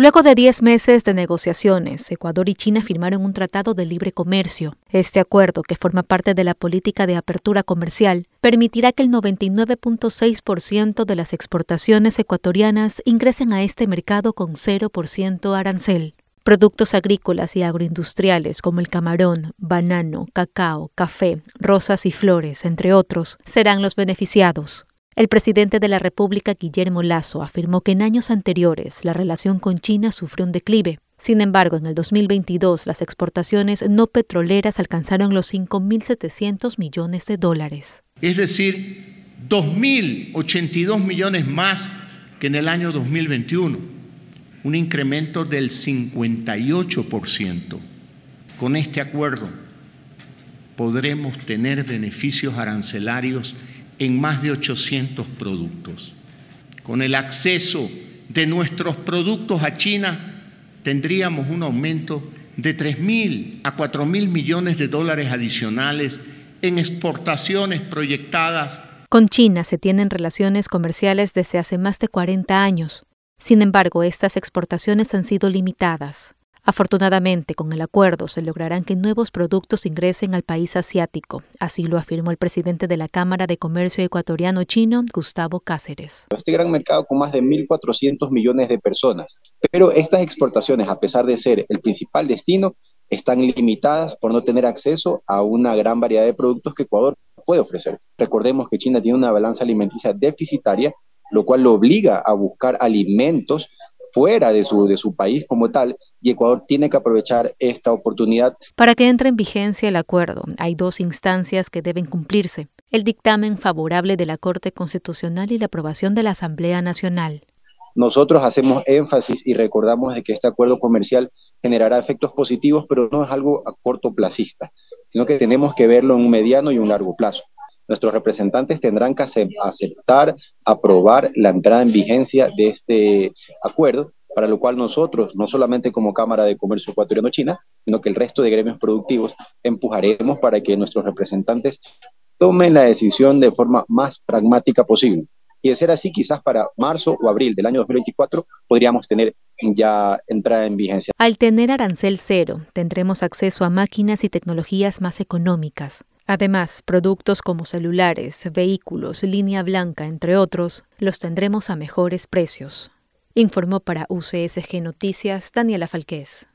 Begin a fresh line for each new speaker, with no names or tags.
Luego de 10 meses de negociaciones, Ecuador y China firmaron un tratado de libre comercio. Este acuerdo, que forma parte de la política de apertura comercial, permitirá que el 99.6% de las exportaciones ecuatorianas ingresen a este mercado con 0% arancel. Productos agrícolas y agroindustriales como el camarón, banano, cacao, café, rosas y flores, entre otros, serán los beneficiados. El presidente de la República, Guillermo Lazo, afirmó que en años anteriores la relación con China sufrió un declive. Sin embargo, en el 2022 las exportaciones no petroleras alcanzaron los 5.700 millones de dólares.
Es decir, 2.082 millones más que en el año 2021, un incremento del 58%. Con este acuerdo podremos tener beneficios arancelarios en más de 800 productos. Con el acceso de nuestros productos a China, tendríamos un aumento de 3.000 a 4.000 millones de dólares adicionales en exportaciones proyectadas.
Con China se tienen relaciones comerciales desde hace más de 40 años. Sin embargo, estas exportaciones han sido limitadas. Afortunadamente, con el acuerdo se lograrán que nuevos productos ingresen al país asiático, así lo afirmó el presidente de la Cámara de Comercio Ecuatoriano Chino, Gustavo Cáceres.
Este gran mercado con más de 1.400 millones de personas, pero estas exportaciones, a pesar de ser el principal destino, están limitadas por no tener acceso a una gran variedad de productos que Ecuador puede ofrecer. Recordemos que China tiene una balanza alimenticia deficitaria, lo cual lo obliga a buscar alimentos fuera de su, de su país como tal, y Ecuador tiene que aprovechar esta oportunidad.
Para que entre en vigencia el acuerdo, hay dos instancias que deben cumplirse, el dictamen favorable de la Corte Constitucional y la aprobación de la Asamblea Nacional.
Nosotros hacemos énfasis y recordamos de que este acuerdo comercial generará efectos positivos, pero no es algo a corto plazista, sino que tenemos que verlo en un mediano y un largo plazo. Nuestros representantes tendrán que aceptar, aprobar la entrada en vigencia de este acuerdo, para lo cual nosotros, no solamente como Cámara de Comercio Ecuatoriano-China, sino que el resto de gremios productivos empujaremos para que nuestros representantes tomen la decisión de forma más pragmática posible. Y de ser así, quizás para marzo o abril del año 2024 podríamos tener ya entrada en vigencia. Al
tener arancel cero, tendremos acceso a máquinas y tecnologías más económicas, Además, productos como celulares, vehículos, línea blanca, entre otros, los tendremos a mejores precios. Informó para UCSG Noticias Daniela Falqués.